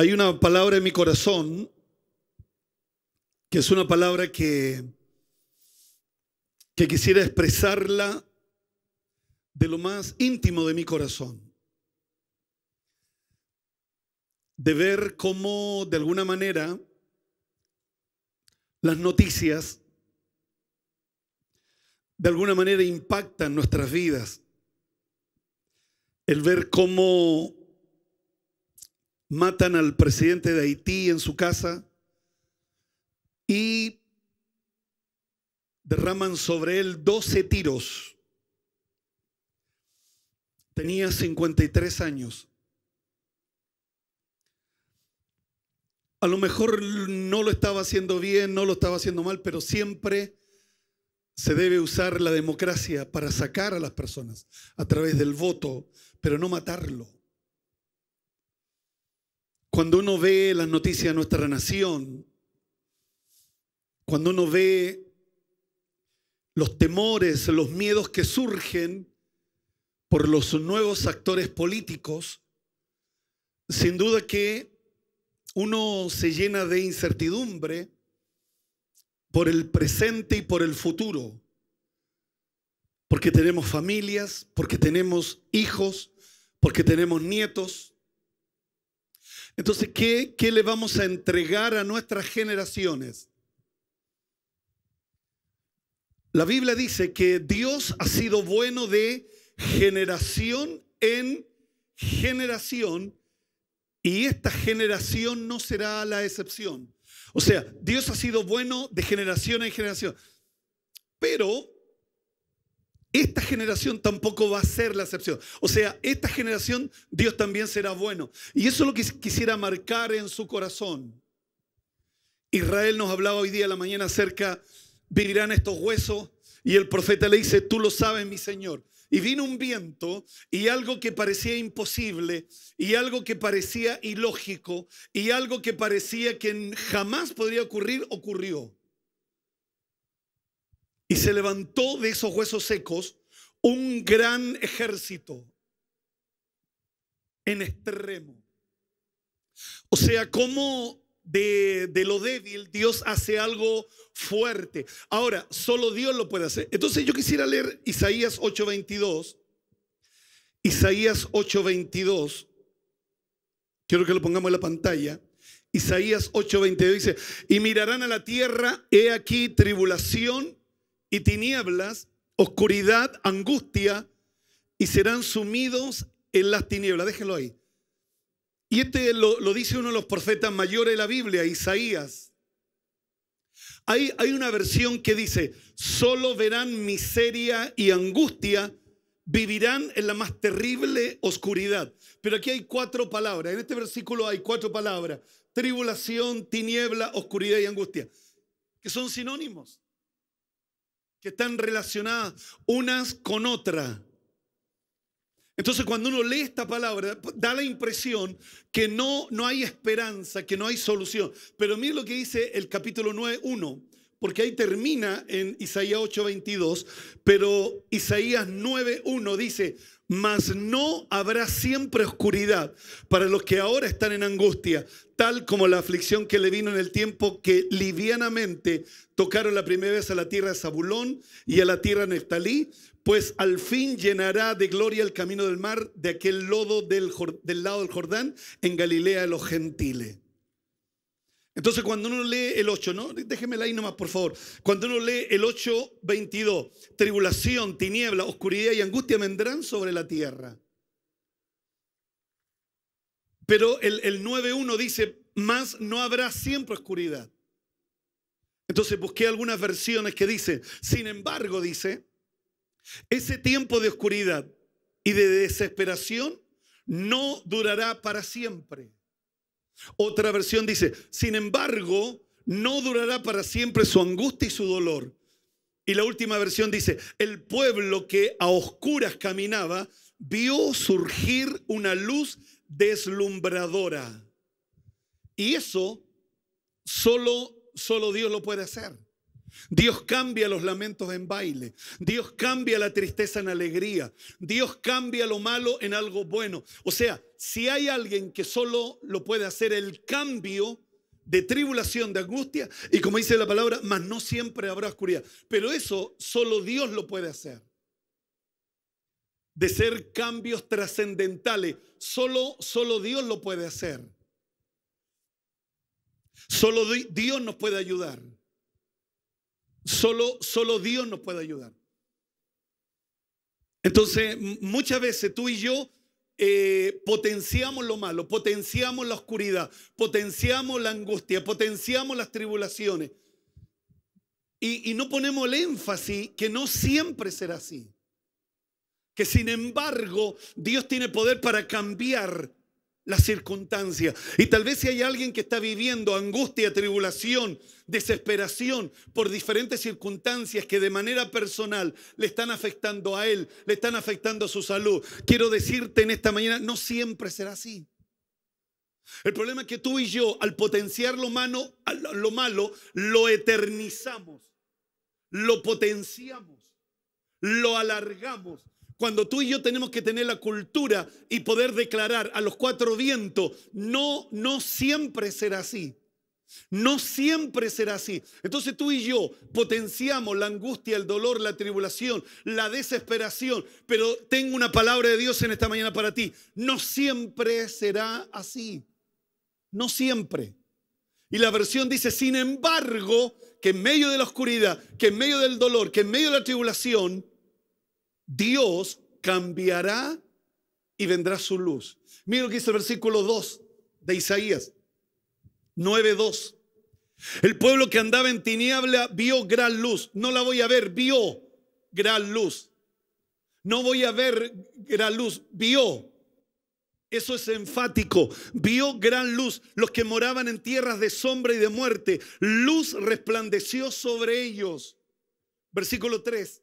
Hay una palabra en mi corazón que es una palabra que, que quisiera expresarla de lo más íntimo de mi corazón. De ver cómo de alguna manera las noticias de alguna manera impactan nuestras vidas. El ver cómo matan al presidente de Haití en su casa y derraman sobre él 12 tiros. Tenía 53 años. A lo mejor no lo estaba haciendo bien, no lo estaba haciendo mal, pero siempre se debe usar la democracia para sacar a las personas a través del voto, pero no matarlo. Cuando uno ve las noticias de nuestra nación, cuando uno ve los temores, los miedos que surgen por los nuevos actores políticos, sin duda que uno se llena de incertidumbre por el presente y por el futuro, porque tenemos familias, porque tenemos hijos, porque tenemos nietos, entonces, ¿qué, le vamos a entregar a nuestras generaciones? La Biblia dice que Dios ha sido bueno de generación en generación y esta generación no será la excepción. O sea, Dios ha sido bueno de generación en generación. Pero esta generación tampoco va a ser la excepción. O sea, esta generación Dios también será bueno. Y eso es lo que quisiera marcar en su corazón. Israel nos hablaba hoy día la mañana acerca, vivirán estos huesos. Y el profeta le dice, tú lo sabes, mi Señor. Y vino un viento y algo que parecía imposible, y algo que parecía ilógico, y algo que parecía que jamás podría ocurrir, ocurrió. Y se levantó de esos huesos secos un gran ejército en extremo. O sea, como de, de, lo débil Dios hace algo fuerte. Ahora, solo Dios lo puede hacer. Entonces yo quisiera leer Isaías 8:22. Isaías 8:22. Quiero que lo pongamos en la pantalla. Isaías 8:22 dice, y mirarán a la tierra, he aquí tribulación y tinieblas, oscuridad, angustia, y serán sumidos en las tinieblas. Déjenlo ahí. Y este lo, dice uno de los profetas mayores de la Biblia, Isaías. Hay, hay una versión que dice, solo verán miseria y angustia, vivirán en la más terrible oscuridad. Pero aquí hay cuatro palabras, en este versículo hay cuatro palabras, tribulación, tiniebla, oscuridad y angustia, que son sinónimos que están relacionadas unas con otras. Entonces cuando uno lee esta palabra, da la impresión que no, no hay esperanza, que no hay solución. Pero mire lo que dice el capítulo 9.1 porque ahí termina en Isaías 8, 22, pero Isaías 9.1 dice, mas no habrá siempre oscuridad para los que ahora están en angustia, tal como la aflicción que le vino en el tiempo que livianamente tocaron la primera vez a la tierra de Zabulón y a la tierra de Neftalí, pues al fin llenará de gloria el camino del mar de aquel lodo del, del lado del Jordán en Galilea de los gentiles. Entonces cuando uno lee el 8, ¿no? la ahí nomás, por favor. Cuando uno lee el 8, 22, tribulación, tiniebla, oscuridad y angustia vendrán sobre la tierra. Pero el, el 9.1 dice, más no habrá siempre oscuridad. Entonces busqué algunas versiones que dicen, sin embargo, dice, ese tiempo de oscuridad y de desesperación no durará para siempre. Otra versión dice, sin embargo, no durará para siempre su angustia y su dolor. Y la última versión dice, el pueblo que a oscuras caminaba vio surgir una luz deslumbradora. Y eso solo, solo Dios lo puede hacer. Dios cambia los lamentos en baile. Dios cambia la tristeza en alegría. Dios cambia lo malo en algo bueno. O sea, si hay alguien que solo lo puede hacer el cambio de tribulación, de angustia, y como dice la palabra, mas no siempre habrá oscuridad. Pero eso solo Dios lo puede hacer. De ser cambios trascendentales, solo, solo Dios lo puede hacer. Solo Dios nos puede ayudar. Solo, solo Dios nos puede ayudar. Entonces, muchas veces tú y yo eh, potenciamos lo malo, potenciamos la oscuridad, potenciamos la angustia, potenciamos las tribulaciones. Y, y no ponemos el énfasis que no siempre será así. Que sin embargo, Dios tiene poder para cambiar la circunstancia, Y tal vez si hay alguien que está viviendo angustia, tribulación, desesperación por diferentes circunstancias que de manera personal le están afectando a él, le están afectando a su salud, quiero decirte en esta mañana, no siempre será así. El problema es que tú y yo, al potenciar lo, malo, lo malo, lo eternizamos, lo potenciamos, lo alargamos cuando tú y yo tenemos que tener la cultura y poder declarar a los cuatro vientos, no, no siempre será así. No siempre será así. Entonces tú y yo potenciamos la angustia, el dolor, la tribulación, la desesperación. Pero tengo una palabra de Dios en esta mañana para ti. No siempre será así. No siempre. Y la versión dice, sin embargo, que en medio de la oscuridad, que en medio del dolor, que en medio de la tribulación, Dios cambiará y vendrá su luz. Mira lo que dice el versículo 2 de Isaías 9:2. El pueblo que andaba en tiniebla vio gran luz. No la voy a ver, vio gran luz. No voy a ver gran luz, vio. Eso es enfático. Vio gran luz los que moraban en tierras de sombra y de muerte. Luz resplandeció sobre ellos. Versículo 3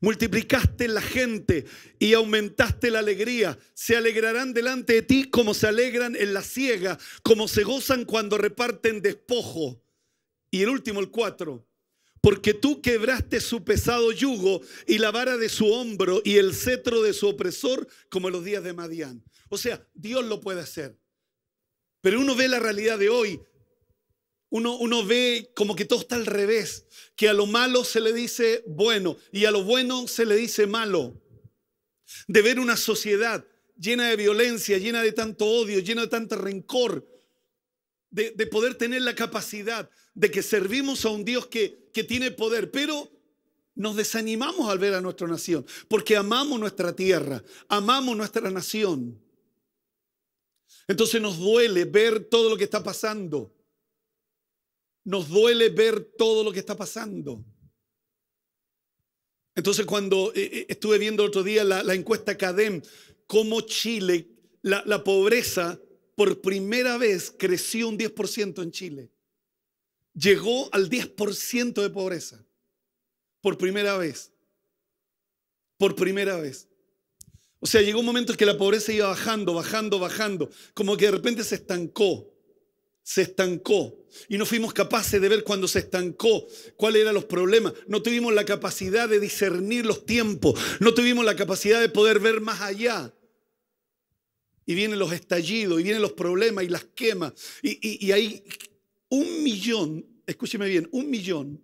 multiplicaste la gente y aumentaste la alegría. Se alegrarán delante de ti como se alegran en la siega, como se gozan cuando reparten despojo. Y el último, el cuatro. Porque tú quebraste su pesado yugo y la vara de su hombro y el cetro de su opresor como en los días de Madián. O sea, Dios lo puede hacer. Pero uno ve la realidad de hoy uno, ve como que todo está al revés, que a lo malo se le dice bueno y a lo bueno se le dice malo. De ver una sociedad llena de violencia, llena de tanto odio, llena de tanto rencor, de, poder tener la capacidad de que servimos a un Dios que, que tiene poder, pero nos desanimamos al ver a nuestra nación, porque amamos nuestra tierra, amamos nuestra nación. Entonces nos duele ver todo lo que está pasando nos duele ver todo lo que está pasando. Entonces cuando eh, eh, estuve viendo el otro día la, encuesta CADEM, cómo Chile, la, la pobreza por primera vez creció un 10% en Chile. Llegó al 10% de pobreza. Por primera vez. Por primera vez. O sea, llegó un momento en que la pobreza iba bajando, bajando, bajando. Como que de repente se estancó se estancó y no fuimos capaces de ver cuando se estancó, cuáles eran los problemas. No tuvimos la capacidad de discernir los tiempos, no tuvimos la capacidad de poder ver más allá. Y vienen los estallidos, y vienen los problemas y las quemas. Y, y hay un millón, escúcheme bien, un millón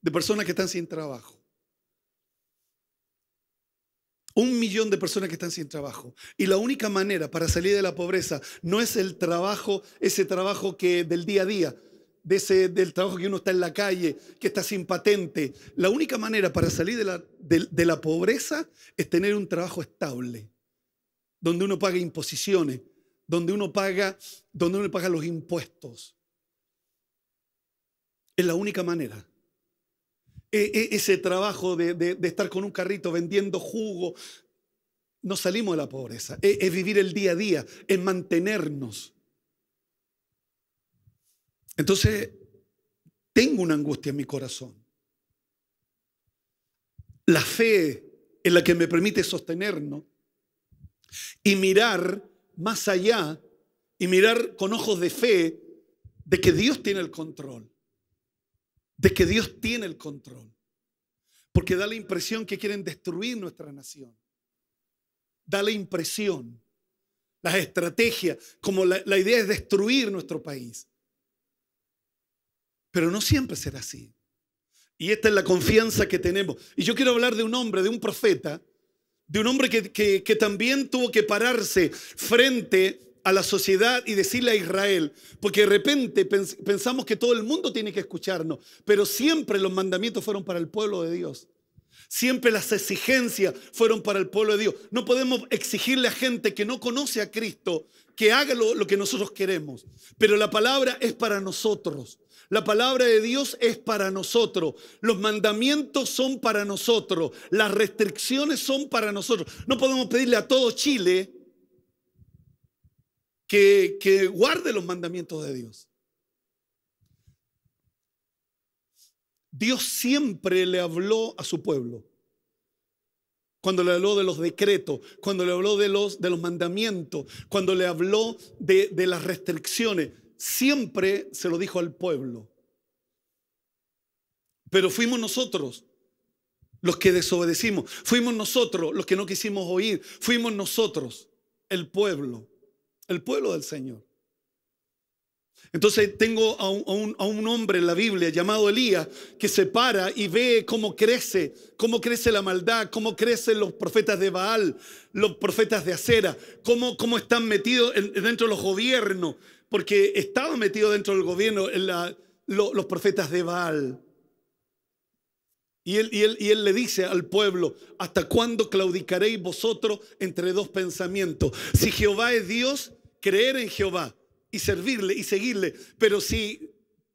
de personas que están sin trabajo. Un millón de personas que están sin trabajo. Y la única manera para salir de la pobreza no es el trabajo, ese trabajo que del día a día, de ese, del trabajo que uno está en la calle, que está sin patente. La única manera para salir de la, la pobreza es tener un trabajo estable, donde uno paga imposiciones, donde uno paga, donde uno paga los impuestos. Es la única manera. E, e, ese trabajo de, estar con un carrito vendiendo jugo. No salimos de la pobreza, es, es vivir el día a día, es mantenernos. Entonces, tengo una angustia en mi corazón. La fe en la que me permite sostenernos y mirar más allá y mirar con ojos de fe de que Dios tiene el control de que Dios tiene el control. Porque da la impresión que quieren destruir nuestra nación. Da la impresión, las estrategias, como la, idea es destruir nuestro país. Pero no siempre será así. Y esta es la confianza que tenemos. Y yo quiero hablar de un hombre, de un profeta, de un hombre que, que, que también tuvo que pararse frente a la sociedad y decirle a Israel, porque de repente pensamos que todo el mundo tiene que escucharnos, pero siempre los mandamientos fueron para el pueblo de Dios. Siempre las exigencias fueron para el pueblo de Dios. No podemos exigirle a gente que no conoce a Cristo que haga lo, lo, que nosotros queremos. Pero la palabra es para nosotros. La palabra de Dios es para nosotros. Los mandamientos son para nosotros. Las restricciones son para nosotros. No podemos pedirle a todo Chile que, guarde los mandamientos de Dios. Dios siempre le habló a su pueblo. Cuando le habló de los decretos, cuando le habló de los, de los mandamientos, cuando le habló de, de las restricciones, siempre se lo dijo al pueblo. Pero fuimos nosotros los que desobedecimos, fuimos nosotros los que no quisimos oír, fuimos nosotros el pueblo el pueblo del Señor. Entonces tengo a un, hombre en la Biblia llamado Elías que se para y ve cómo crece, cómo crece la maldad, cómo crecen los profetas de Baal, los profetas de Acera, cómo, están metidos dentro de los gobiernos, porque estaban metidos dentro del gobierno los profetas de Baal. Y él, y él, le dice al pueblo, ¿hasta cuándo claudicaréis vosotros entre dos pensamientos? Si Jehová es Dios, creer en Jehová y servirle y seguirle. Pero si,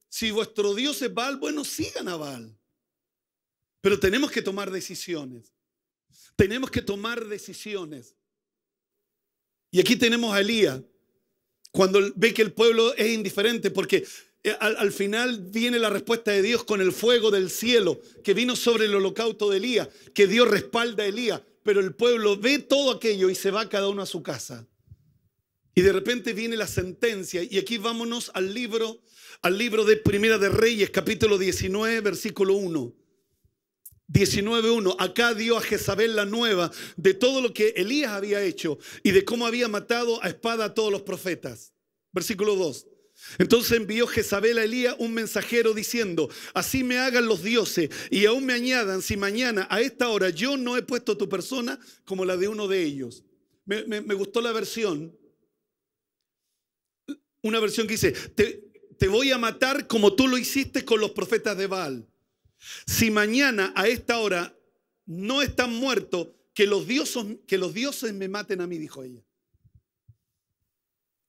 si vuestro Dios es Baal, bueno, sigan a Baal. Pero tenemos que tomar decisiones. Tenemos que tomar decisiones. Y aquí tenemos a Elías, cuando ve que el pueblo es indiferente, porque eh, al, al, final viene la respuesta de Dios con el fuego del cielo que vino sobre el holocausto de Elías, que Dios respalda a Elías, pero el pueblo ve todo aquello y se va cada uno a su casa. Y de repente viene la sentencia. Y aquí vámonos al libro, al libro de Primera de Reyes, capítulo 19, versículo 1. 19.1. Acá dio a Jezabel la nueva de todo lo que Elías había hecho y de cómo había matado a espada a todos los profetas. Versículo 2. Entonces envió Jezabel a Elías un mensajero diciendo, así me hagan los dioses y aún me añadan si mañana a esta hora yo no he puesto tu persona como la de uno de ellos. Me, me gustó la versión una versión que dice, te, voy a matar como tú lo hiciste con los profetas de Baal. Si mañana a esta hora no están muertos, que los dioses, que los dioses me maten a mí, dijo ella.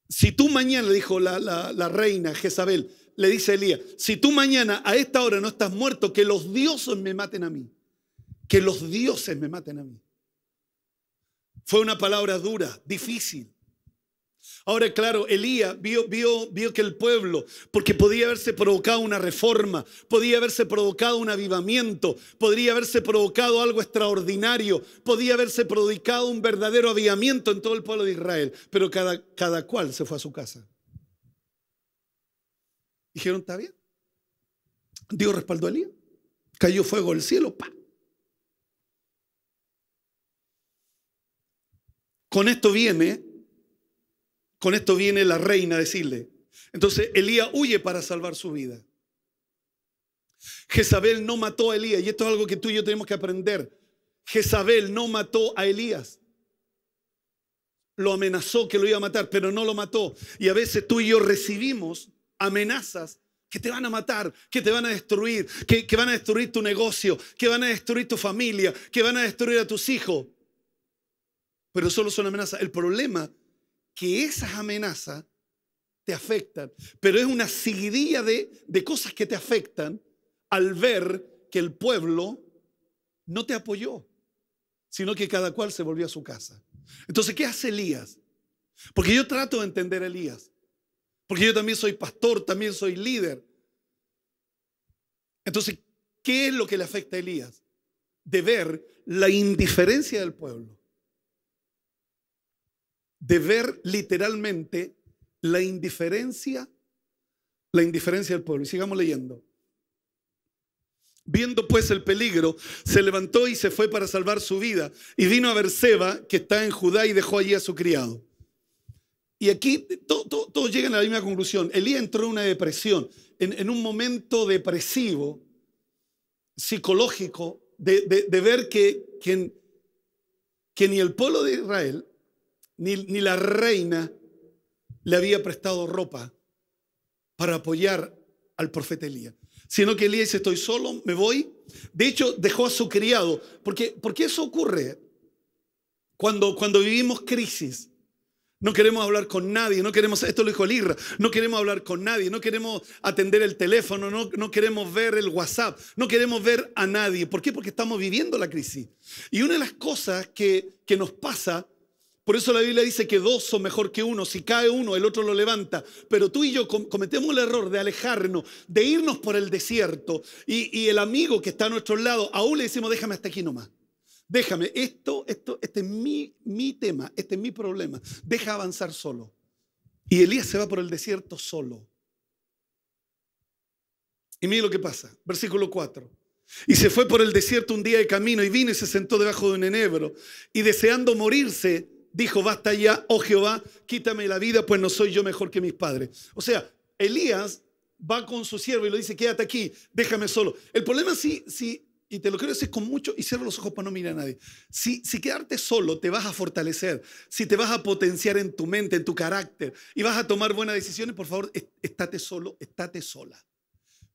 Si tú mañana, dijo la, reina Jezabel, le dice Elías, si tú mañana a esta hora no estás muerto, que los dioses me maten a mí. Que los dioses me maten a mí. Fue una palabra dura, difícil. Ahora, claro, Elías vio, vio, vio, que el pueblo, porque podía haberse provocado una reforma, podía haberse provocado un avivamiento, podría haberse provocado algo extraordinario, podía haberse provocado un verdadero avivamiento en todo el pueblo de Israel, pero cada, cada cual se fue a su casa. Dijeron, está bien. Dios respaldó a Elías. Cayó fuego del cielo, pa. Con esto viene con esto viene la reina a decirle. Entonces Elías huye para salvar su vida. Jezabel no mató a Elías. Y esto es algo que tú y yo tenemos que aprender. Jezabel no mató a Elías. Lo amenazó que lo iba a matar, pero no lo mató. Y a veces tú y yo recibimos amenazas que te van a matar, que te van a destruir, que, que van a destruir tu negocio, que van a destruir tu familia, que van a destruir a tus hijos. Pero solo son amenazas. El problema que esas amenazas te afectan, pero es una seguidilla de, de cosas que te afectan al ver que el pueblo no te apoyó, sino que cada cual se volvió a su casa. Entonces, ¿qué hace Elías? Porque yo trato de entender a Elías, porque yo también soy pastor, también soy líder. Entonces, ¿qué es lo que le afecta a Elías? De ver la indiferencia del pueblo de ver literalmente la indiferencia, la indiferencia del pueblo. Y sigamos leyendo. Viendo pues el peligro, se levantó y se fue para salvar su vida. Y vino a Seba, que está en Judá, y dejó allí a su criado. Y aquí todos llegan a la misma conclusión. Elías entró en una depresión, en, un momento depresivo, psicológico, de, ver que, que ni el pueblo de Israel ni, la reina le había prestado ropa para apoyar al profeta Elías, sino que Elías dice, estoy solo, me voy. De hecho, dejó a su criado, porque, porque eso ocurre cuando, cuando vivimos crisis. No queremos hablar con nadie, no queremos, esto lo dijo Lirra, no queremos hablar con nadie, no queremos atender el teléfono, no, no queremos ver el WhatsApp, no queremos ver a nadie. ¿Por qué? Porque estamos viviendo la crisis. Y una de las cosas que, que nos pasa por eso la Biblia dice que dos son mejor que uno. Si cae uno, el otro lo levanta. Pero tú y yo cometemos el error de alejarnos, de irnos por el desierto. Y, el amigo que está a nuestro lado, aún le decimos, déjame hasta aquí nomás. Déjame, esto, esto, este es mi, mi tema, este es mi problema. Deja avanzar solo. Y Elías se va por el desierto solo. Y mire lo que pasa, versículo 4. Y se fue por el desierto un día de camino y vino y se sentó debajo de un enebro. Y deseando morirse, dijo, basta ya, oh Jehová, quítame la vida, pues no soy yo mejor que mis padres. O sea, Elías va con su siervo y le dice, quédate aquí, déjame solo. El problema sí, sí, y te lo quiero decir con mucho, y cierro los ojos para no mirar a nadie. Si, si quedarte solo te vas a fortalecer, si te vas a potenciar en tu mente, en tu carácter, y vas a tomar buenas decisiones, por favor, estate solo, estate sola.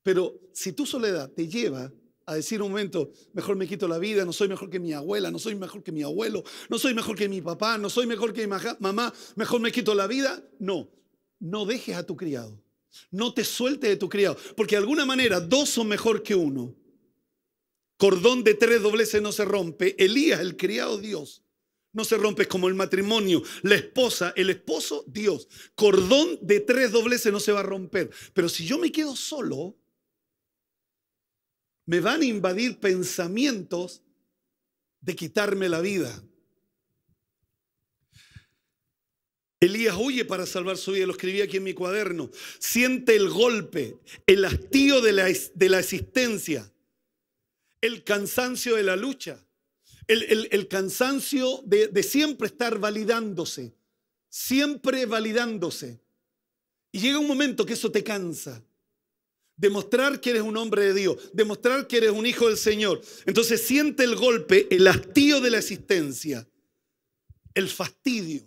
Pero si tu soledad te lleva a decir un momento, mejor me quito la vida, no soy mejor que mi abuela, no soy mejor que mi abuelo, no soy mejor que mi papá, no soy mejor que mi mamá, mejor me quito la vida. No, no dejes a tu criado, no te suelte de tu criado, porque de alguna manera dos son mejor que uno. Cordón de tres dobleces no se rompe. Elías, el criado Dios, no se rompe como el matrimonio, la esposa, el esposo, Dios. Cordón de tres dobleces no se va a romper. Pero si yo me quedo solo, me van a invadir pensamientos de quitarme la vida. Elías huye para salvar su vida, lo escribí aquí en mi cuaderno. Siente el golpe, el hastío de la, de la existencia, el cansancio de la lucha, el, cansancio de, de siempre estar validándose, siempre validándose. Y llega un momento que eso te cansa. Demostrar que eres un hombre de Dios, demostrar que eres un hijo del Señor. Entonces siente el golpe, el hastío de la existencia, el fastidio,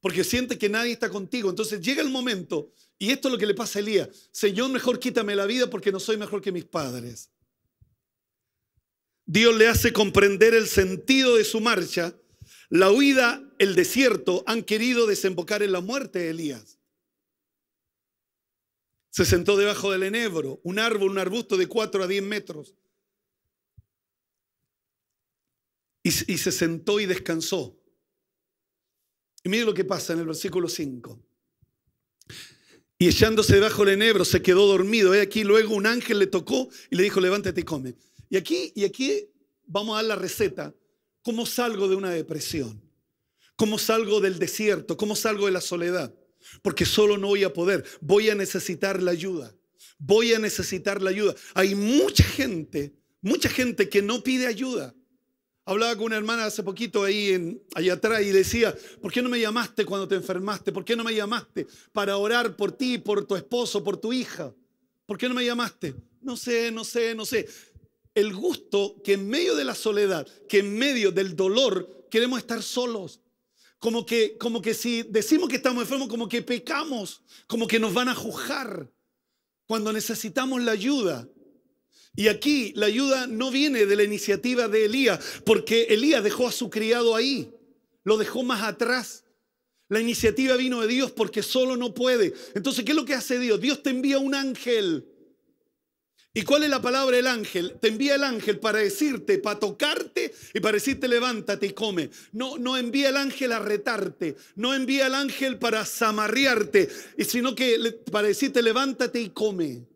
porque siente que nadie está contigo. Entonces llega el momento, y esto es lo que le pasa a Elías, Señor, mejor quítame la vida porque no soy mejor que mis padres. Dios le hace comprender el sentido de su marcha. La huida, el desierto, han querido desembocar en la muerte de Elías. Se sentó debajo del enebro, un árbol, un arbusto de 4 a 10 metros. Y, se sentó y descansó. Y mire lo que pasa en el versículo 5. Y echándose debajo del enebro se quedó dormido. Y aquí, luego un ángel le tocó y le dijo, levántate y come. Y aquí, y aquí vamos a dar la receta. ¿Cómo salgo de una depresión? ¿Cómo salgo del desierto? ¿Cómo salgo de la soledad? porque solo no voy a poder, voy a necesitar la ayuda, voy a necesitar la ayuda. Hay mucha gente, mucha gente que no pide ayuda. Hablaba con una hermana hace poquito ahí en, allá atrás y decía, ¿por qué no me llamaste cuando te enfermaste? ¿Por qué no me llamaste para orar por ti, por tu esposo, por tu hija? ¿Por qué no me llamaste? No sé, no sé, no sé. El gusto que en medio de la soledad, que en medio del dolor, queremos estar solos como que, como que si decimos que estamos enfermos, como que pecamos, como que nos van a juzgar cuando necesitamos la ayuda. Y aquí la ayuda no viene de la iniciativa de Elías, porque Elías dejó a su criado ahí, lo dejó más atrás. La iniciativa vino de Dios porque solo no puede. Entonces, ¿qué es lo que hace Dios? Dios te envía un ángel ¿Y cuál es la palabra del ángel? Te envía el ángel para decirte, para tocarte y para decirte levántate y come. No, no envía el ángel a retarte, no envía el ángel para zamarrearte, sino que para decirte levántate y come.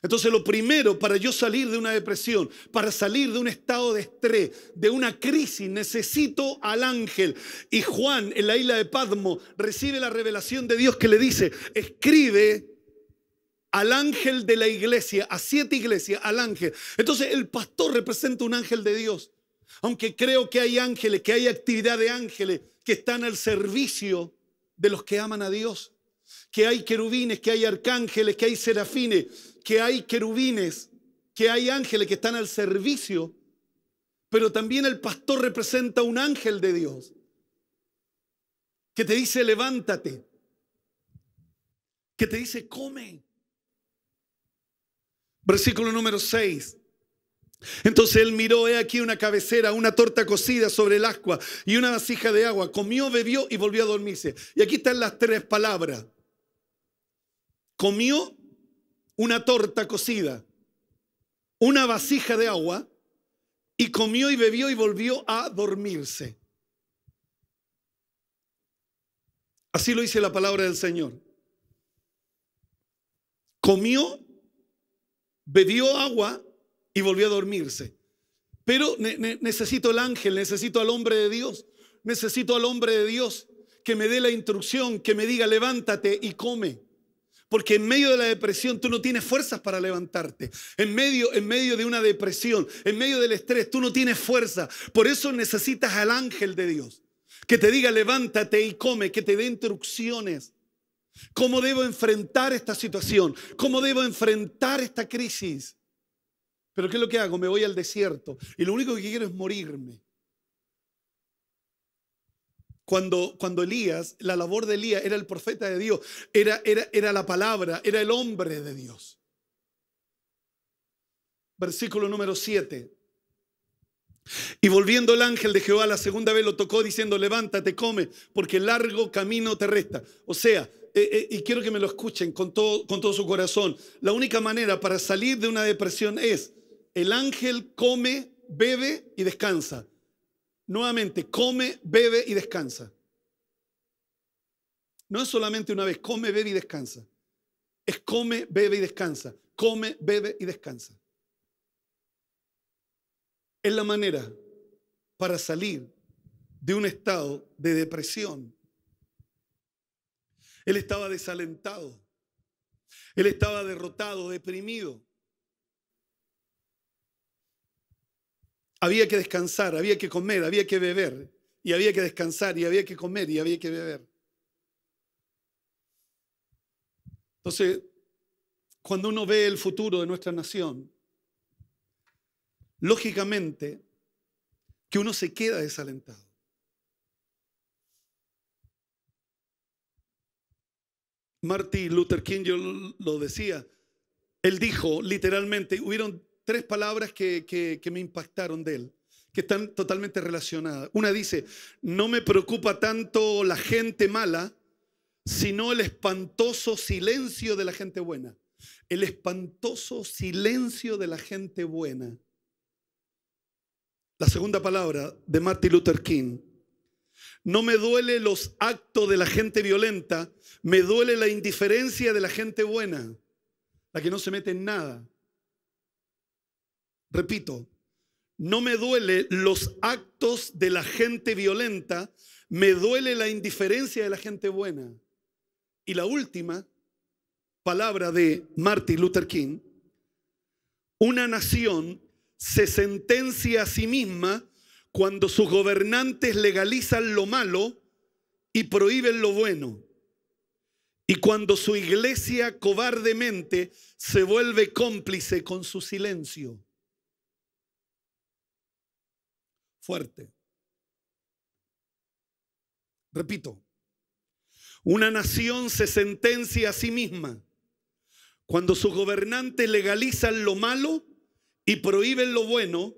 Entonces lo primero para yo salir de una depresión, para salir de un estado de estrés, de una crisis, necesito al ángel. Y Juan en la isla de Padmo recibe la revelación de Dios que le dice, escribe al ángel de la iglesia, a siete iglesias, al ángel. Entonces el pastor representa un ángel de Dios. Aunque creo que hay ángeles, que hay actividad de ángeles que están al servicio de los que aman a Dios. Que hay querubines, que hay arcángeles, que hay serafines, que hay querubines, que hay ángeles que están al servicio. Pero también el pastor representa un ángel de Dios que te dice levántate, que te dice come Versículo número 6. Entonces él miró, he aquí una cabecera, una torta cocida sobre el ascua y una vasija de agua. Comió, bebió y volvió a dormirse. Y aquí están las tres palabras. Comió una torta cocida, una vasija de agua y comió y bebió y volvió a dormirse. Así lo dice la palabra del Señor. Comió bebió agua y volvió a dormirse. Pero necesito el ángel, necesito al hombre de Dios, necesito al hombre de Dios que me dé la instrucción, que me diga levántate y come. Porque en medio de la depresión tú no tienes fuerzas para levantarte. En medio, en medio de una depresión, en medio del estrés, tú no tienes fuerza. Por eso necesitas al ángel de Dios. Que te diga levántate y come, que te dé instrucciones. ¿Cómo debo enfrentar esta situación? ¿Cómo debo enfrentar esta crisis? Pero ¿qué es lo que hago? Me voy al desierto y lo único que quiero es morirme. Cuando, cuando Elías, la labor de Elías era el profeta de Dios, era, era, era la palabra, era el hombre de Dios. Versículo número 7. Y volviendo el ángel de Jehová la segunda vez lo tocó diciendo, levántate, come, porque largo camino te resta. O sea, eh, eh, y quiero que me lo escuchen con todo, con todo su corazón, la única manera para salir de una depresión es, el ángel come, bebe y descansa. Nuevamente, come, bebe y descansa. No es solamente una vez, come, bebe y descansa. Es come, bebe y descansa. Come, bebe y descansa. Es la manera para salir de un estado de depresión él estaba desalentado. Él estaba derrotado, deprimido. Había que descansar, había que comer, había que beber. Y había que descansar, y había que comer, y había que beber. Entonces, cuando uno ve el futuro de nuestra nación, lógicamente que uno se queda desalentado. Martin Luther King, yo lo decía, él dijo literalmente, hubieron tres palabras que, que me impactaron de él, que están totalmente relacionadas. Una dice, no me preocupa tanto la gente mala, sino el espantoso silencio de la gente buena. El espantoso silencio de la gente buena. La segunda palabra de Martin Luther King no me duele los actos de la gente violenta, me duele la indiferencia de la gente buena, la que no se mete en nada. Repito, no me duele los actos de la gente violenta, me duele la indiferencia de la gente buena. Y la última palabra de Martin Luther King, una nación se sentencia a sí misma cuando sus gobernantes legalizan lo malo y prohíben lo bueno. Y cuando su iglesia cobardemente se vuelve cómplice con su silencio. Fuerte. Repito, una nación se sentencia a sí misma cuando sus gobernantes legalizan lo malo y prohíben lo bueno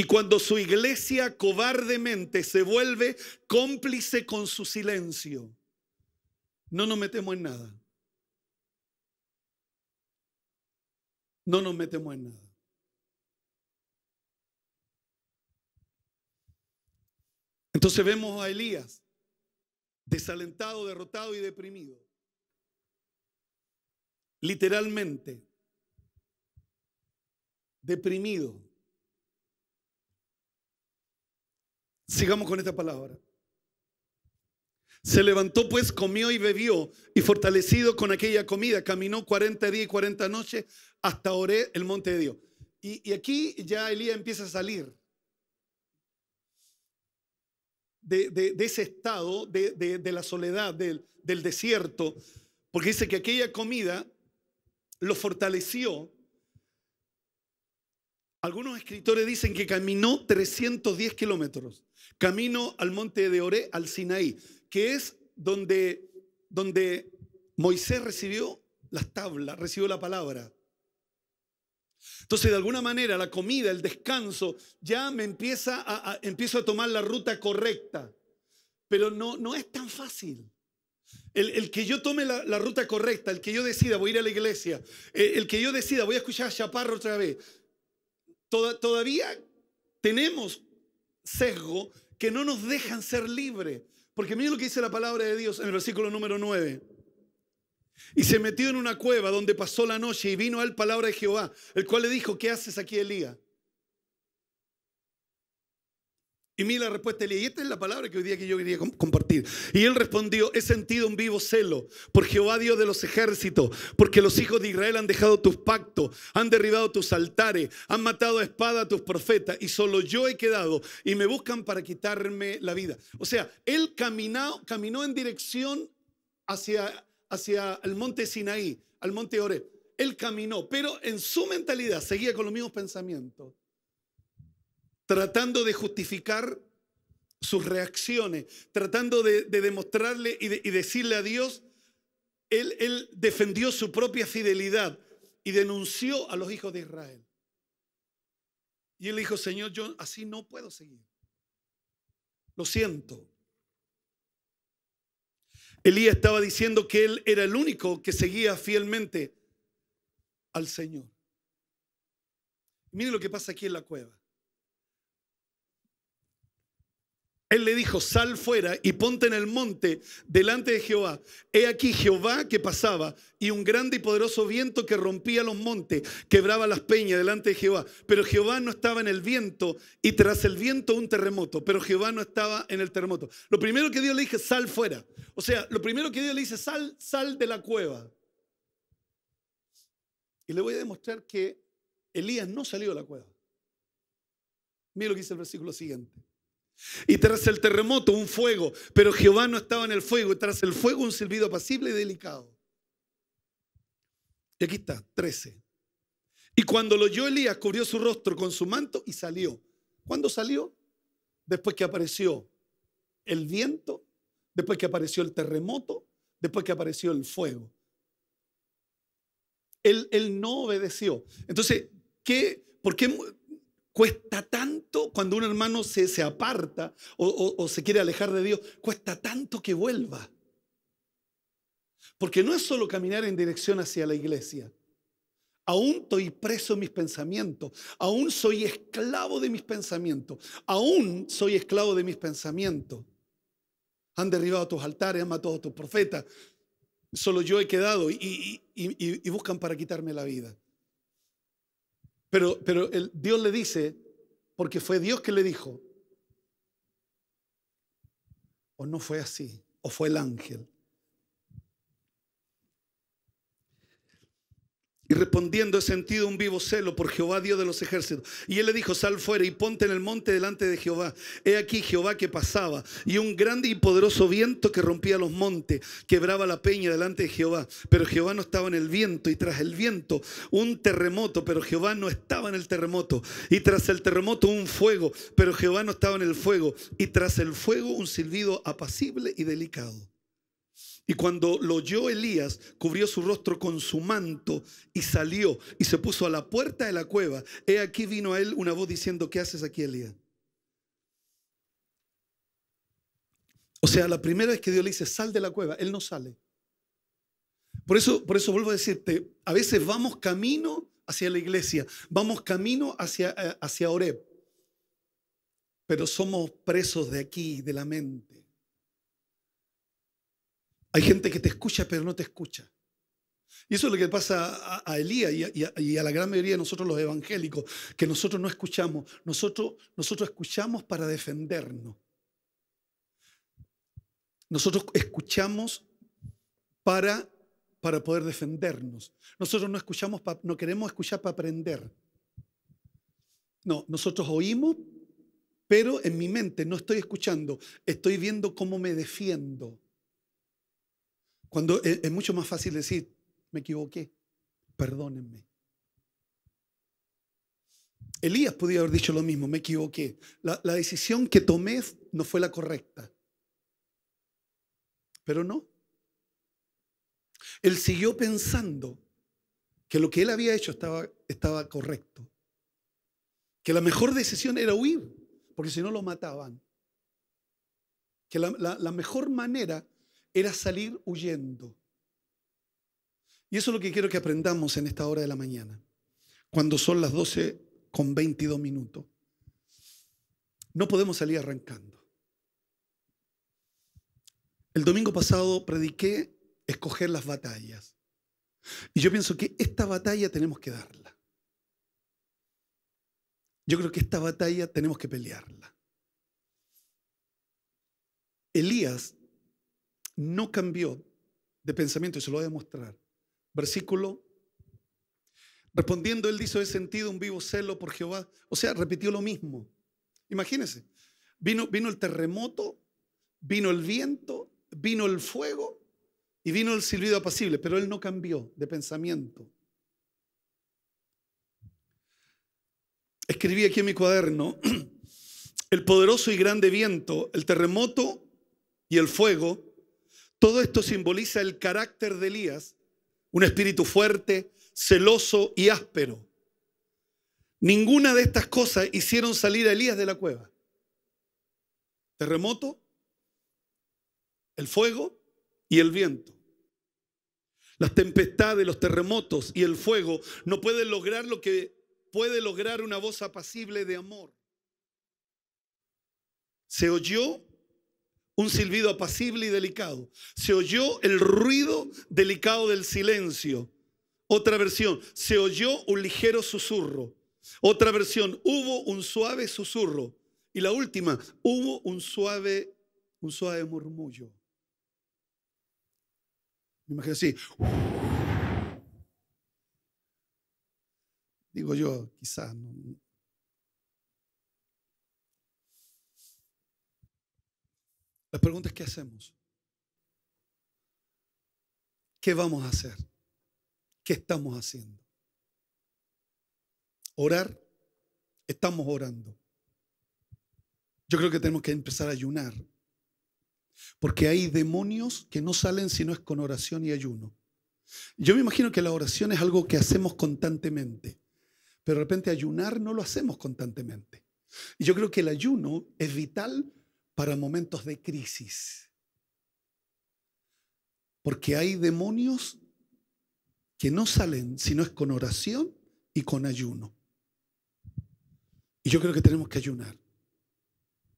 y cuando su iglesia cobardemente se vuelve cómplice con su silencio, no nos metemos en nada. No nos metemos en nada. Entonces vemos a Elías desalentado, derrotado y deprimido. Literalmente, deprimido Sigamos con esta palabra. Se levantó pues, comió y bebió, y fortalecido con aquella comida, caminó 40 días y 40 noches hasta Oré, el monte de Dios. Y, aquí ya Elías empieza a salir de, ese estado, de, la soledad, del, del desierto, porque dice que aquella comida lo fortaleció. Algunos escritores dicen que caminó 310 kilómetros camino al monte de Oré, al Sinaí, que es donde, donde Moisés recibió las tablas, recibió la palabra. Entonces, de alguna manera, la comida, el descanso, ya me empieza a, empiezo a tomar la ruta correcta. Pero no, no es tan fácil. El, que yo tome la, ruta correcta, el que yo decida voy a ir a la iglesia, eh, el, que yo decida voy a escuchar a Chaparro otra vez, todavía tenemos sesgo que no nos dejan ser libres. Porque miren lo que dice la palabra de Dios en el versículo número 9. Y se metió en una cueva donde pasó la noche y vino a él palabra de Jehová, el cual le dijo, ¿qué haces aquí, Elías? Y mira la respuesta de Elías. Y esta es la palabra que hoy día que yo quería compartir. Y él respondió, he sentido un vivo celo por Jehová Dios de los ejércitos, porque los hijos de Israel han dejado tus pactos, han derribado tus altares, han matado a espada a tus profetas, y solo yo he quedado, y me buscan para quitarme la vida. O sea, él caminó, caminó en dirección hacia, hacia el monte Sinaí, al monte Oreb. Él caminó, pero en su mentalidad seguía con los mismos pensamientos tratando de justificar sus reacciones, tratando de, demostrarle y, decirle a Dios, él, él defendió su propia fidelidad y denunció a los hijos de Israel. Y él dijo, Señor, yo así no puedo seguir. Lo siento. Elías estaba diciendo que él era el único que seguía fielmente al Señor. Miren lo que pasa aquí en la cueva. Él le dijo, sal fuera y ponte en el monte delante de Jehová. He aquí Jehová que pasaba y un grande y poderoso viento que rompía los montes, quebraba las peñas delante de Jehová. Pero Jehová no estaba en el viento y tras el viento un terremoto, pero Jehová no estaba en el terremoto. Lo primero que Dios le dice, sal fuera. O sea, lo primero que Dios le dice, sal, sal de la cueva. Y le voy a demostrar que Elías no salió de la cueva. Mira lo que dice el versículo siguiente. Y tras el terremoto un fuego, pero Jehová no estaba en el fuego, y tras el fuego un silbido apacible y delicado. Y aquí está, 13. Y cuando lo oyó Elías, cubrió su rostro con su manto y salió. ¿Cuándo salió? Después que apareció el viento, después que apareció el terremoto, después que apareció el fuego. Él, no obedeció. Entonces, ¿qué, ¿por qué Cuesta tanto cuando un hermano se, aparta o, se quiere alejar de Dios, cuesta tanto que vuelva. Porque no es solo caminar en dirección hacia la iglesia. Aún estoy preso en mis pensamientos. Aún soy esclavo de mis pensamientos. Aún soy esclavo de mis pensamientos. Han derribado tus altares, han matado a tus profetas. Solo yo he quedado y buscan para quitarme la vida. Pero, pero el, Dios le dice, porque fue Dios que le dijo, o no fue así, o fue el ángel. Y respondiendo he sentido un vivo celo por Jehová, Dios de los ejércitos. Y él le dijo, sal fuera y ponte en el monte delante de Jehová. He aquí Jehová que pasaba, y un grande y poderoso viento que rompía los montes, quebraba la peña delante de Jehová. Pero Jehová no estaba en el viento, y tras el viento un terremoto, pero Jehová no estaba en el terremoto. Y tras el terremoto un fuego, pero Jehová no estaba en el fuego. Y tras el fuego un silbido apacible y delicado. Y cuando lo oyó Elías, cubrió su rostro con su manto y salió y se puso a la puerta de la cueva. He aquí vino a él una voz diciendo, ¿qué haces aquí, Elías? O sea, la primera vez que Dios le dice, sal de la cueva, él no sale. Por eso, por eso vuelvo a decirte, a veces vamos camino hacia la iglesia, vamos camino hacia, eh, hacia Oreb, pero somos presos de aquí, de la mente. Hay gente que te escucha pero no te escucha. Y eso es lo que pasa a, Elías y a, la gran mayoría de nosotros los evangélicos, que nosotros no escuchamos, nosotros, nosotros escuchamos para defendernos. Nosotros escuchamos para, para poder defendernos. Nosotros no escuchamos, no queremos escuchar para aprender. No, nosotros oímos, pero en mi mente no estoy escuchando, estoy viendo cómo me defiendo. Cuando es, mucho más fácil decir, me equivoqué, perdónenme. Elías podía haber dicho lo mismo, me equivoqué. La, decisión que tomé no fue la correcta. Pero no. Él siguió pensando que lo que él había hecho estaba, estaba correcto. Que la mejor decisión era huir, porque si no lo mataban. Que la, la mejor manera era salir huyendo. Y eso es lo que quiero que aprendamos en esta hora de la mañana, cuando son las 12 con 22 minutos. No podemos salir arrancando. El domingo pasado prediqué escoger las batallas. Y yo pienso que esta batalla tenemos que darla. Yo creo que esta batalla tenemos que pelearla. Elías no cambió de pensamiento y se lo voy a demostrar. Versículo. Respondiendo, él dice... he sentido un vivo celo por Jehová. O sea, repitió lo mismo. Imagínense, vino, vino el terremoto, vino el viento, vino el fuego y vino el silbido apacible, pero él no cambió de pensamiento. Escribí aquí en mi cuaderno, el poderoso y grande viento, el terremoto y el fuego todo esto simboliza el carácter de Elías, un espíritu fuerte, celoso y áspero. Ninguna de estas cosas hicieron salir a Elías de la cueva. Terremoto, el fuego y el viento. Las tempestades, los terremotos y el fuego no pueden lograr lo que puede lograr una voz apacible de amor. Se oyó un silbido apacible y delicado. Se oyó el ruido delicado del silencio. Otra versión, se oyó un ligero susurro. Otra versión, hubo un suave susurro. Y la última, hubo un suave, un suave murmullo. Me imagino así. Digo yo, quizás, no, La pregunta es, ¿qué hacemos? ¿Qué vamos a hacer? ¿Qué estamos haciendo? Orar, estamos orando. Yo creo que tenemos que empezar a ayunar, porque hay demonios que no salen si no es con oración y ayuno. Yo me imagino que la oración es algo que hacemos constantemente, pero de repente ayunar no lo hacemos constantemente. Y yo creo que el ayuno es vital para momentos de crisis. Porque hay demonios que no salen si no es con oración y con ayuno. Y yo creo que tenemos que ayunar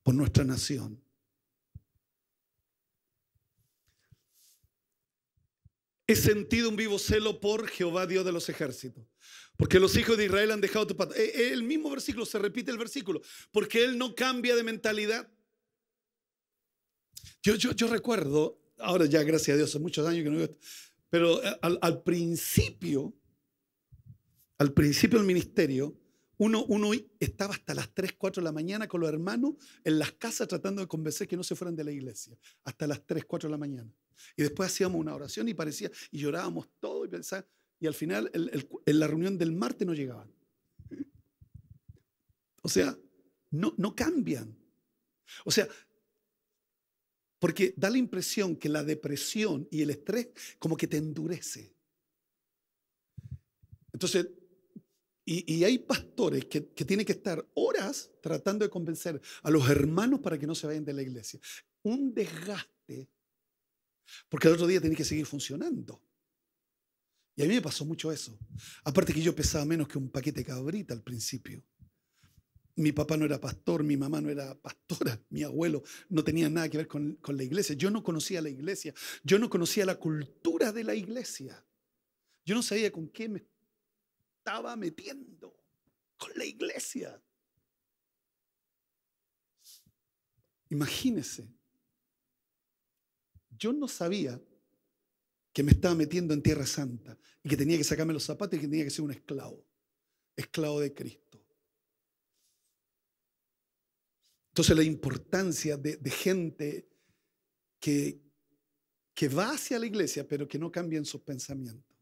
por nuestra nación. He sentido un vivo celo por Jehová Dios de los ejércitos. Porque los hijos de Israel han dejado tu eh, El mismo versículo, se repite el versículo. Porque Él no cambia de mentalidad. Yo, recuerdo, ahora ya gracias a Dios, hace muchos años que no veo esto, pero eh, al, principio, al principio del ministerio, uno, uno estaba hasta las 3, 4 de la mañana con los hermanos en las casas tratando de convencer que no se fueran de la iglesia, hasta las 3, 4 de la mañana. Y después hacíamos una oración y parecía, y llorábamos todo y pensaba, y al final en la reunión del martes no llegaban. O sea, no, no cambian. O sea, porque da la impresión que la depresión y el estrés como que te endurece. Entonces, y, hay pastores que, tienen que estar horas tratando de convencer a los hermanos para que no se vayan de la iglesia. Un desgaste, porque el otro día tiene que seguir funcionando. Y a mí me pasó mucho eso. Aparte que yo pesaba menos que un paquete de cabrita al principio mi papá no era pastor, mi mamá no era pastora, mi abuelo no tenía nada que ver con, la iglesia. Yo no conocía la iglesia, yo no conocía la cultura de la iglesia. Yo no sabía con qué me estaba metiendo, con la iglesia. Imagínese, yo no sabía que me estaba metiendo en Tierra Santa y que tenía que sacarme los zapatos y que tenía que ser un esclavo, esclavo de Cristo. Entonces la importancia de, gente que, que va hacia la iglesia, pero que no en sus pensamientos.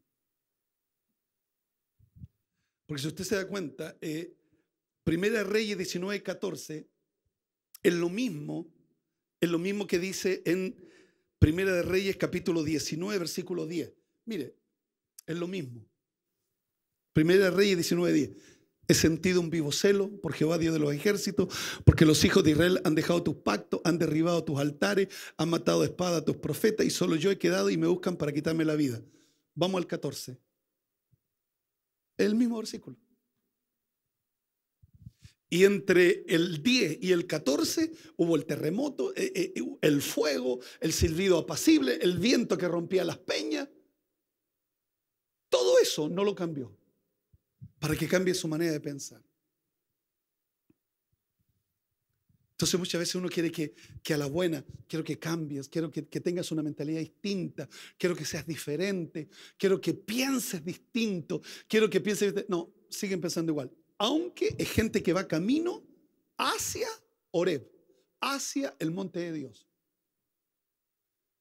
Porque si usted se da cuenta, eh, Primera Reyes 19, 14, es lo mismo, es lo mismo que dice en Primera de Reyes capítulo 19, versículo 10. Mire, es lo mismo. Primera de Reyes 19, 10. He sentido un vivo celo por Jehová Dios de los ejércitos, porque los hijos de Israel han dejado tus pactos, han derribado tus altares, han matado de espada a tus profetas y solo yo he quedado y me buscan para quitarme la vida. Vamos al 14. El mismo versículo. Y entre el 10 y el 14 hubo el terremoto, eh, eh, eh, el fuego, el silbido apacible, el viento que rompía las peñas. Todo eso no lo cambió para que cambie su manera de pensar. Entonces muchas veces uno quiere que, a la buena, quiero que cambies, quiero que, tengas una mentalidad distinta, quiero que seas diferente, quiero que pienses distinto, quiero que pienses... No, siguen pensando igual. Aunque es gente que va camino hacia Oreb, hacia el monte de Dios.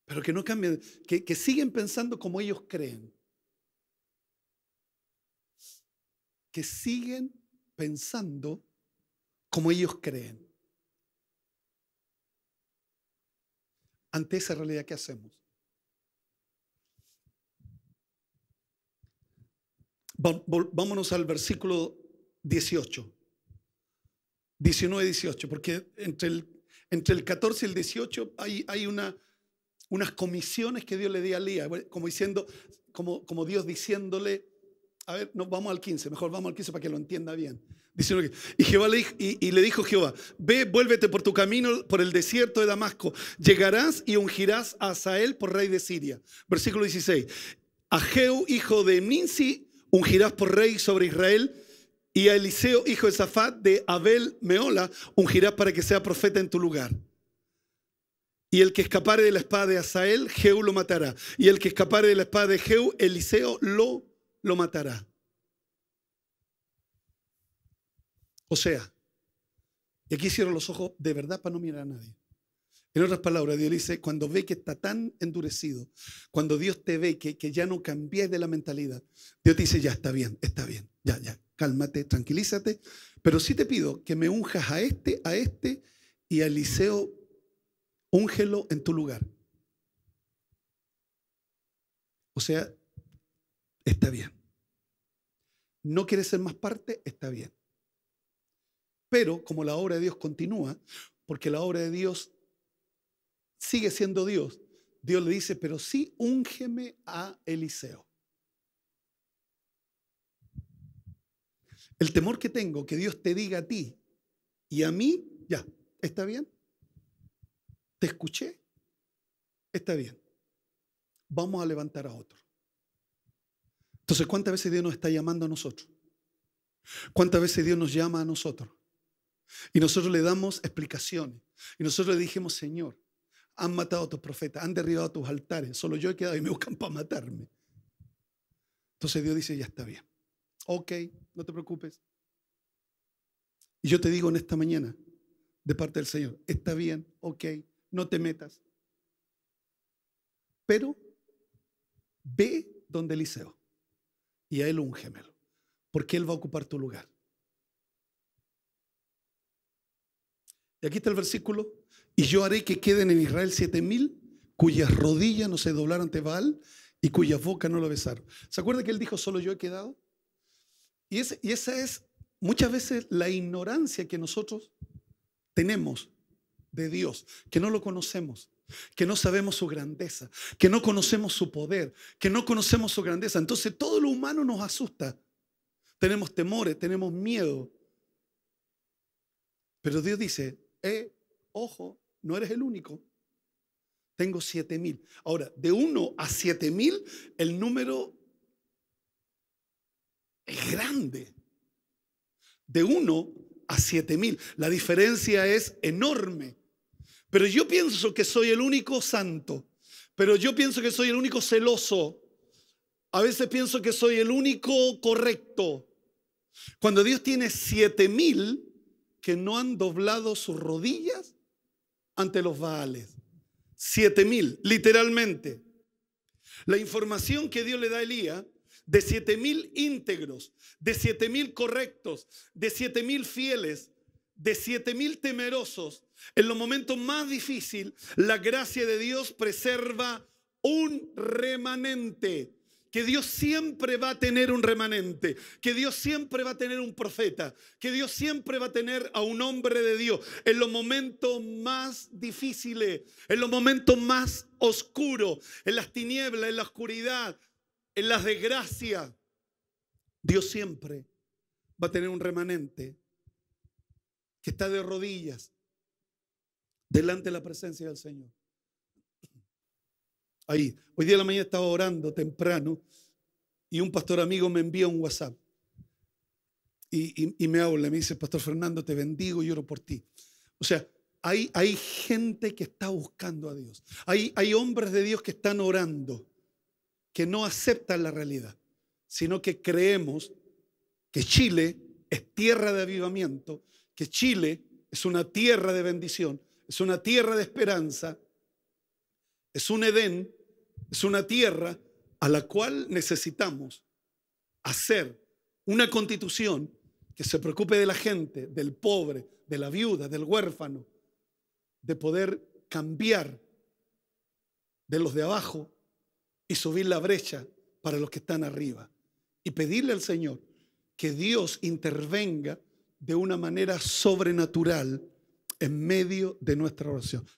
Pero que no cambien, que siguen pensando como ellos creen. siguen pensando como ellos creen. Ante esa realidad, ¿qué hacemos? Vámonos al versículo 18, 19 18, porque entre el, entre el 14 y el 18 hay, hay una, unas comisiones que Dios le dio a Lía como diciendo, como, como Dios diciéndole, a ver, vamos al 15, mejor vamos al 15 para que lo entienda bien. y, Jehová le, le dijo Jehová, ve, vuélvete por tu camino por el desierto de Damasco, llegarás y ungirás a Asael por rey de Siria. Versículo 16, a Jeu, hijo de Minsi, ungirás por rey sobre Israel, y a Eliseo, hijo de Zafat, de Abel Meola, ungirás para que sea profeta en tu lugar. Y el que escapare de la espada de Asael, Jeu lo matará. Y el que escapare de la espada de Jeu, Eliseo lo matará lo matará. O sea, y aquí cierro los ojos de verdad para no mirar a nadie. En otras palabras, Dios dice, cuando ve que está tan endurecido, cuando Dios te ve que, que ya no cambies de la mentalidad, Dios te dice, ya está bien, está bien, ya, ya, cálmate, tranquilízate, pero sí te pido que me unjas a este, a este y a Eliseo, úngelo en tu lugar. O sea, está bien. No quieres ser más parte, está bien. Pero como la obra de Dios continúa, porque la obra de Dios sigue siendo Dios, Dios le dice, pero sí úngeme a Eliseo. El temor que tengo, que Dios te diga a ti y a mí, ya, ¿está bien? ¿Te escuché? Está bien. Vamos a levantar a otro. Entonces, ¿cuántas veces Dios nos está llamando a nosotros? ¿Cuántas veces Dios nos llama a nosotros? Y nosotros le damos explicaciones. Y nosotros le dijimos, Señor, han matado a tus profetas, han derribado a tus altares, solo yo he quedado y me buscan para matarme. Entonces Dios dice, ya está bien. Ok, no te preocupes. Y yo te digo en esta mañana, de parte del Señor, está bien, ok, no te metas. Pero ve donde Eliseo y a Él un gemelo, porque Él va a ocupar tu lugar. Y aquí está el versículo. Y yo haré que queden en Israel siete mil cuyas rodillas no se doblaron ante Baal y cuyas boca no lo besaron. ¿Se acuerda que él dijo, solo yo he quedado? y esa es muchas veces la ignorancia que nosotros tenemos de Dios, que no lo conocemos que no sabemos su grandeza, que no conocemos su poder, que no conocemos su grandeza. Entonces todo lo humano nos asusta. Tenemos temores, tenemos miedo. Pero Dios dice, eh, ojo, no eres el único. Tengo siete mil. Ahora, de uno a siete mil, el número es grande. De uno a siete mil. La diferencia es enorme. Pero yo pienso que soy el único santo. Pero yo pienso que soy el único celoso. A veces pienso que soy el único correcto. Cuando Dios tiene siete mil que no han doblado sus rodillas ante los baales. Siete mil, literalmente. La información que Dios le da a Elías de siete mil íntegros, de siete mil correctos, de siete mil fieles, de siete mil temerosos, en los momentos más difíciles, la gracia de Dios preserva un remanente. Que Dios siempre va a tener un remanente, que Dios siempre va a tener un profeta, que Dios siempre va a tener a un hombre de Dios en los momentos más difíciles, en los momentos más oscuros, en las tinieblas, en la oscuridad, en las desgracias. Dios siempre va a tener un remanente que está de rodillas delante de la presencia del Señor. Ahí, hoy día de la mañana estaba orando temprano y un pastor amigo me envía un WhatsApp y, me habla, me dice, Pastor Fernando, te bendigo y oro por ti. O sea, hay, hay gente que está buscando a Dios. Hay, hay hombres de Dios que están orando, que no aceptan la realidad, sino que creemos que Chile es tierra de avivamiento, que Chile es una tierra de bendición, es una tierra de esperanza, es un Edén, es una tierra a la cual necesitamos hacer una constitución que se preocupe de la gente, del pobre, de la viuda, del huérfano, de poder cambiar de los de abajo y subir la brecha para los que están arriba. Y pedirle al Señor que Dios intervenga de una manera sobrenatural en medio de nuestra oración.